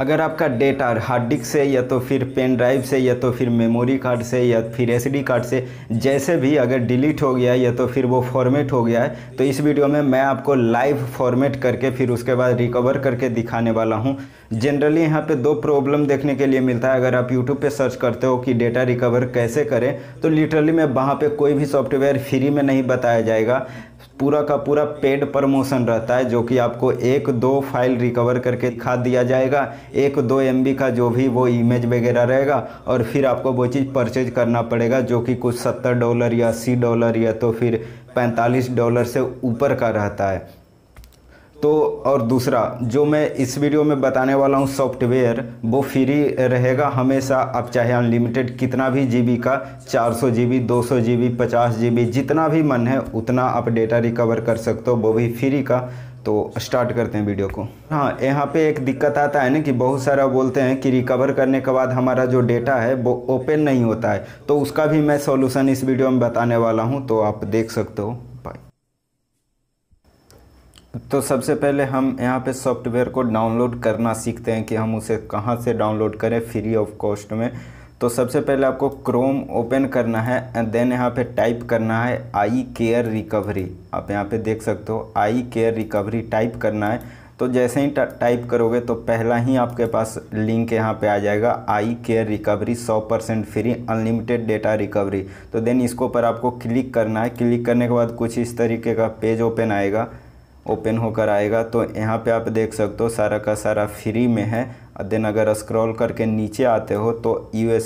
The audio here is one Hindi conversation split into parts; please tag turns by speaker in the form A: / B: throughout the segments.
A: अगर आपका डेटा हार्ड डिस्क से या तो फिर पेन ड्राइव से या तो फिर मेमोरी कार्ड से या फिर एसडी कार्ड से जैसे भी अगर डिलीट हो गया या तो फिर वो फॉर्मेट हो गया है तो इस वीडियो में मैं आपको लाइव फॉर्मेट करके फिर उसके बाद रिकवर करके दिखाने वाला हूँ जनरली यहाँ पे दो प्रॉब्लम देखने के लिए मिलता है अगर आप यूट्यूब पर सर्च करते हो कि डेटा रिकवर कैसे करें तो लिटरली मैं वहाँ पर कोई भी सॉफ्टवेयर फ्री में नहीं बताया जाएगा पूरा का पूरा पेड प्रमोशन रहता है जो कि आपको एक दो फाइल रिकवर करके दिखा दिया जाएगा एक दो एम का जो भी वो इमेज वगैरह रहेगा और फिर आपको वो चीज़ परचेज करना पड़ेगा जो कि कुछ सत्तर डॉलर या अस्सी डॉलर या तो फिर पैंतालीस डॉलर से ऊपर का रहता है तो और दूसरा जो मैं इस वीडियो में बताने वाला हूँ सॉफ्टवेयर वो फ्री रहेगा हमेशा आप चाहे अनलिमिटेड कितना भी जीबी का 400 जीबी 200 जीबी 50 जीबी जितना भी मन है उतना आप डेटा रिकवर कर सकते हो वो भी फ्री का तो स्टार्ट करते हैं वीडियो को हाँ यहाँ पे एक दिक्कत आता है ना कि बहुत सारा बोलते हैं कि रिकवर करने के बाद हमारा जो डेटा है वो ओपन नहीं होता है तो उसका भी मैं सॉल्यूशन इस वीडियो में बताने वाला हूँ तो आप देख सकते हो तो सबसे पहले हम यहाँ पे सॉफ्टवेयर को डाउनलोड करना सीखते हैं कि हम उसे कहाँ से डाउनलोड करें फ्री ऑफ कॉस्ट में तो सबसे पहले आपको क्रोम ओपन करना है एंड देन यहाँ पे टाइप करना है आई केयर रिकवरी आप यहाँ पे देख सकते हो आई केयर रिकवरी टाइप करना है तो जैसे ही टाइप करोगे तो पहला ही आपके पास लिंक यहाँ पे आ जाएगा I care recovery 100 percent free unlimited data recovery तो देन इसको पर आपको क्लिक करना है क्लिक करने के बाद कुछ इस तरीके का पेज ओपन आएगा ओपन होकर आएगा तो यहाँ पे आप देख सकते हो सारा का सारा फ्री में है देन अगर स्क्रॉल करके नीचे आते हो तो यू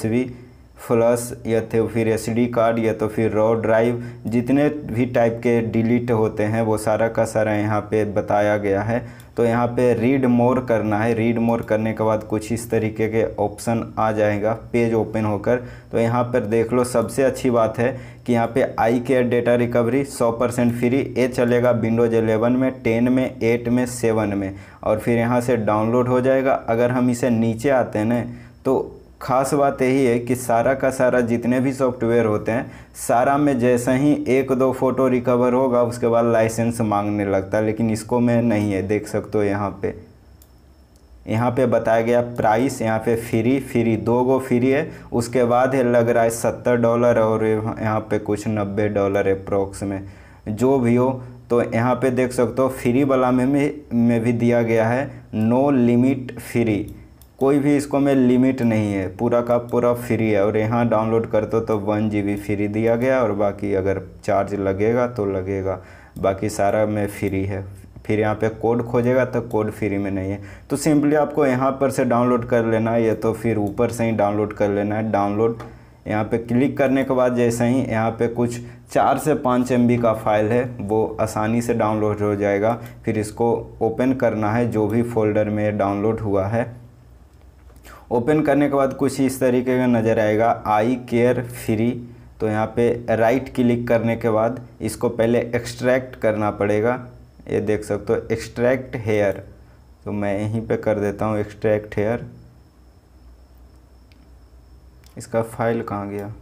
A: फ्लस या तो फिर एस कार्ड या तो फिर रॉ ड्राइव जितने भी टाइप के डिलीट होते हैं वो सारा का सारा यहाँ पे बताया गया है तो यहाँ पे रीड मोर करना है रीड मोर करने के बाद कुछ इस तरीके के ऑप्शन आ जाएगा पेज ओपन होकर तो यहाँ पर देख लो सबसे अच्छी बात है कि यहाँ पे I care data recovery 100 percent free ये चलेगा विंडोज 11 में 10 में 8 में 7 में और फिर यहाँ से डाउनलोड हो जाएगा अगर हम इसे नीचे आते हैं ना तो खास बात यही है कि सारा का सारा जितने भी सॉफ्टवेयर होते हैं सारा में जैसा ही एक दो फ़ोटो रिकवर होगा उसके बाद लाइसेंस मांगने लगता है लेकिन इसको मैं नहीं है देख सकते हो यहाँ पे यहाँ पे बताया गया प्राइस यहाँ पे फ्री फ्री दो गो फ्री है उसके बाद है लग रहा है सत्तर डॉलर और यहाँ पे कुछ नब्बे डॉलर है में जो भी हो तो यहाँ पे देख सकते हो फ्री वाला में, में भी दिया गया है नो लिमिट फ्री कोई भी इसको में लिमिट नहीं है पूरा का पूरा फ्री है और यहाँ डाउनलोड कर दो तो वन जी फ्री दिया गया और बाकी अगर चार्ज लगेगा तो लगेगा बाकी सारा में फ्री है फिर यहाँ पे कोड खोजेगा तो कोड फ्री में नहीं है तो सिंपली आपको यहाँ पर से डाउनलोड कर लेना है या तो फिर ऊपर से ही डाउनलोड कर लेना है डाउनलोड यहाँ पे क्लिक करने के बाद जैसे ही यहाँ पे कुछ चार से पाँच एम का फाइल है वो आसानी से डाउनलोड हो जाएगा फिर इसको ओपन करना है जो भी फोल्डर में डाउनलोड हुआ है ओपन करने के बाद कुछ इस तरीके का नज़र आएगा आई केयर फ्री तो यहाँ पे राइट क्लिक करने के बाद इसको पहले एक्सट्रैक्ट करना पड़ेगा ये देख सकते हो एक्सट्रैक्ट हेयर तो मैं यहीं पे कर देता हूँ एक्सट्रैक्ट हेयर इसका फाइल कहाँ गया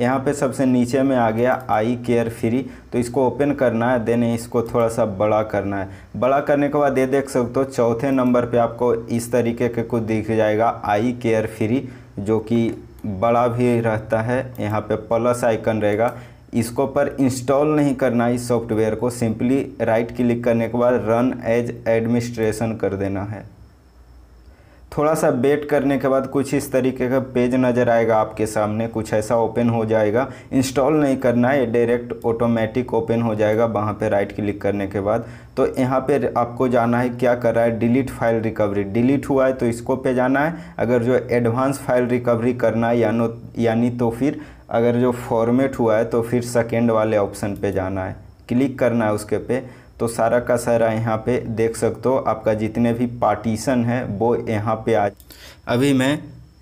A: यहाँ पे सबसे नीचे में आ गया आई केयर फ्री तो इसको ओपन करना है देन इसको थोड़ा सा बड़ा करना है बड़ा करने के बाद ये देख सकते हो चौथे नंबर पे आपको इस तरीके के कुछ दिख जाएगा आई केयर फ्री जो कि बड़ा भी रहता है यहाँ पे प्लस आइकन रहेगा इसको पर इंस्टॉल नहीं करना इस सॉफ्टवेयर को सिंपली राइट क्लिक करने के बाद रन एज एडमिनिस्ट्रेशन कर देना है थोड़ा सा वेट करने के बाद कुछ इस तरीके का पेज नज़र आएगा आपके सामने कुछ ऐसा ओपन हो जाएगा इंस्टॉल नहीं करना है डायरेक्ट ऑटोमेटिक ओपन हो जाएगा वहाँ पे राइट क्लिक करने के बाद तो यहाँ पे आपको जाना है क्या कर रहा है डिलीट फाइल रिकवरी डिलीट हुआ है तो इसको पे जाना है अगर जो एडवांस फाइल रिकवरी करना है यानो यानी तो फिर अगर जो फॉर्मेट हुआ है तो फिर सेकेंड वाले ऑप्शन पर जाना है क्लिक करना है उसके पे तो सारा का सारा यहाँ पे देख सकते हो आपका जितने भी पार्टीशन है वो यहाँ पे आ अभी मैं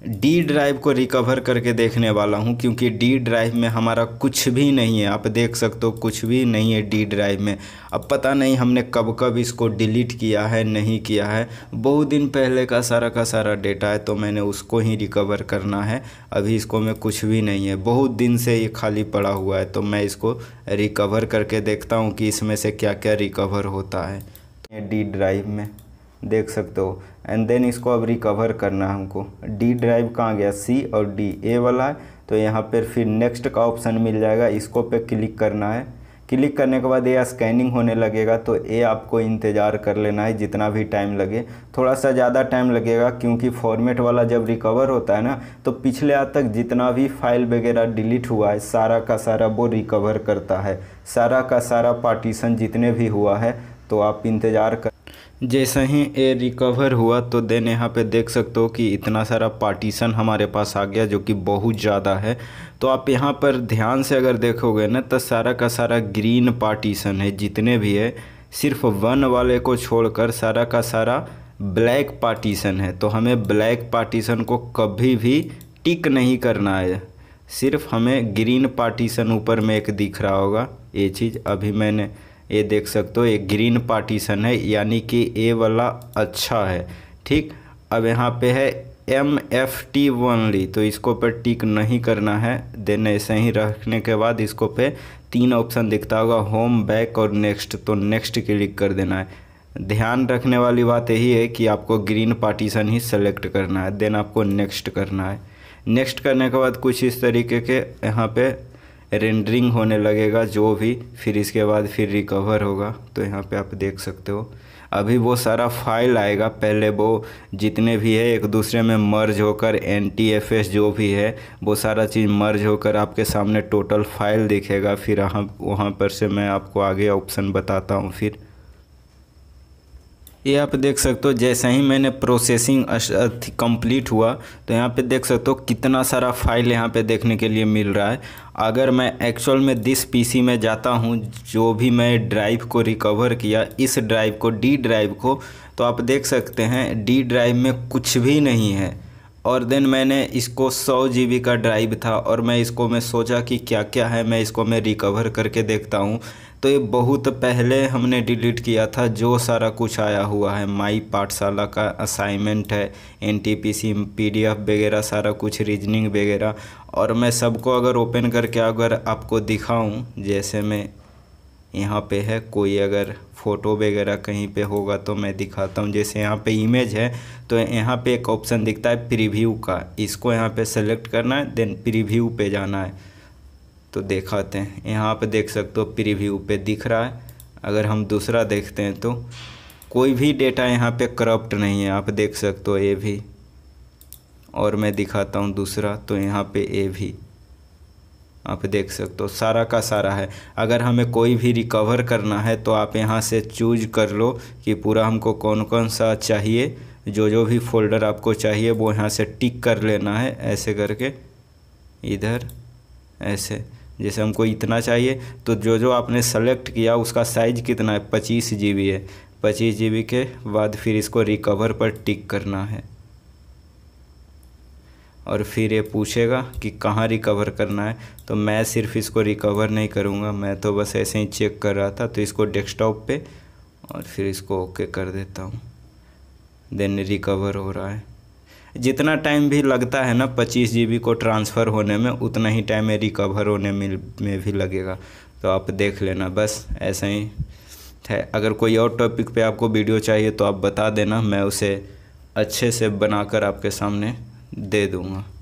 A: डी ड्राइव को रिकवर करके देखने वाला हूँ क्योंकि डी ड्राइव में हमारा कुछ भी नहीं है आप देख सकते हो कुछ भी नहीं है डी ड्राइव में अब पता नहीं हमने कब कब इसको डिलीट किया है नहीं किया है बहुत दिन पहले का सारा का सारा डेटा है तो मैंने उसको ही रिकवर करना है अभी इसको में कुछ भी नहीं है बहुत दिन से ये खाली पड़ा हुआ है तो मैं इसको रिकवर करके देखता हूँ कि इसमें से क्या क्या रिकवर होता है डी ड्राइव में देख सकते हो एंड देन इसको अब रिकवर करना है हमको डी ड्राइव कहाँ गया सी और डी ए वाला है तो यहाँ पर फिर नेक्स्ट का ऑप्शन मिल जाएगा इसको पे क्लिक करना है क्लिक करने के बाद ये स्कैनिंग होने लगेगा तो ये आपको इंतज़ार कर लेना है जितना भी टाइम लगे थोड़ा सा ज़्यादा टाइम लगेगा क्योंकि फॉर्मेट वाला जब रिकवर होता है ना तो पिछले आज तक जितना भी फाइल वगैरह डिलीट हुआ है सारा का सारा वो रिकवर करता है सारा का सारा पार्टीशन जितने भी हुआ है तो आप इंतज़ार कर जैसे ही ये रिकवर हुआ तो देन यहाँ पे देख सकते हो कि इतना सारा पार्टीशन हमारे पास आ गया जो कि बहुत ज़्यादा है तो आप यहाँ पर ध्यान से अगर देखोगे ना तो सारा का सारा ग्रीन पार्टीशन है जितने भी है सिर्फ वन वाले को छोड़कर सारा का सारा ब्लैक पार्टीशन है तो हमें ब्लैक पार्टीशन को कभी भी टिक नहीं करना है सिर्फ हमें ग्रीन पार्टीशन ऊपर में एक दिख रहा होगा ये चीज़ अभी मैंने ये देख सकते हो ये ग्रीन पार्टीशन है यानी कि ए वाला अच्छा है ठीक अब यहाँ पे है एम एफ टी वनली तो इसको पे टिक नहीं करना है देन ऐसे ही रखने के बाद इसको पे तीन ऑप्शन दिखता होगा होम बैक और नेक्स्ट तो नेक्स्ट क्लिक कर देना है ध्यान रखने वाली बात यही है कि आपको ग्रीन पार्टीशन ही सेलेक्ट करना है देन आपको नेक्स्ट करना है नेक्स्ट करने के बाद कुछ इस तरीके के यहाँ पे रेंडरिंग होने लगेगा जो भी फिर इसके बाद फिर रिकवर होगा तो यहाँ पे आप देख सकते हो अभी वो सारा फाइल आएगा पहले वो जितने भी है एक दूसरे में मर्ज होकर एन टी एफ एस जो भी है वो सारा चीज़ मर्ज होकर आपके सामने टोटल फाइल दिखेगा फिर हम वहाँ पर से मैं आपको आगे ऑप्शन बताता हूँ फिर ये आप देख सकते हो जैसे ही मैंने प्रोसेसिंग कंप्लीट हुआ तो यहाँ पे देख सकते हो कितना सारा फाइल यहाँ पे देखने के लिए मिल रहा है अगर मैं एक्चुअल में दिस पीसी में जाता हूँ जो भी मैं ड्राइव को रिकवर किया इस ड्राइव को डी ड्राइव को तो आप देख सकते हैं डी ड्राइव में कुछ भी नहीं है और देन मैंने इसको सौ जी का ड्राइव था और मैं इसको मैं सोचा कि क्या क्या है मैं इसको मैं रिकवर करके देखता हूँ तो ये बहुत पहले हमने डिलीट किया था जो सारा कुछ आया हुआ है माई पाठशाला का असाइनमेंट है N T P C PDF वगैरह सारा कुछ रीजनिंग वगैरह और मैं सबको अगर ओपन करके अगर आपको दिखाऊं जैसे मैं यहाँ पे है कोई अगर फ़ोटो वगैरह कहीं पे होगा तो मैं दिखाता हूँ जैसे यहाँ पे इमेज है तो यहाँ पे एक ऑप्शन दिखता है प्रीव्यू का इसको यहाँ पे सेलेक्ट करना है देन प्रीव्यू पे जाना है तो देखाते हैं यहाँ पे देख सकते हो प्रीव्यू पे दिख रहा है अगर हम दूसरा देखते हैं तो कोई भी डेटा यहाँ पे करप्ट नहीं है आप देख सकते हो ये भी और मैं दिखाता हूँ दूसरा तो यहाँ पे ए भी आप देख सकते हो सारा का सारा है अगर हमें कोई भी रिकवर करना है तो आप यहाँ से चूज कर लो कि पूरा हमको कौन कौन सा चाहिए जो जो भी फोल्डर आपको चाहिए वो यहाँ से टिक कर लेना है ऐसे करके इधर ऐसे जैसे हमको इतना चाहिए तो जो जो आपने सेलेक्ट किया उसका साइज़ कितना है पच्चीस जी है पच्चीस जी के बाद फिर इसको रिकवर पर टिक करना है और फिर ये पूछेगा कि कहाँ रिकवर करना है तो मैं सिर्फ इसको रिकवर नहीं करूँगा मैं तो बस ऐसे ही चेक कर रहा था तो इसको डेस्कटॉप पे और फिर इसको ओके कर देता हूँ देन रिकवर हो रहा है जितना टाइम भी लगता है ना पच्चीस जी को ट्रांसफ़र होने में उतना ही टाइम रिकवर होने में में भी लगेगा तो आप देख लेना बस ऐसा ही है अगर कोई और टॉपिक पे आपको वीडियो चाहिए तो आप बता देना मैं उसे अच्छे से बनाकर आपके सामने दे दूँगा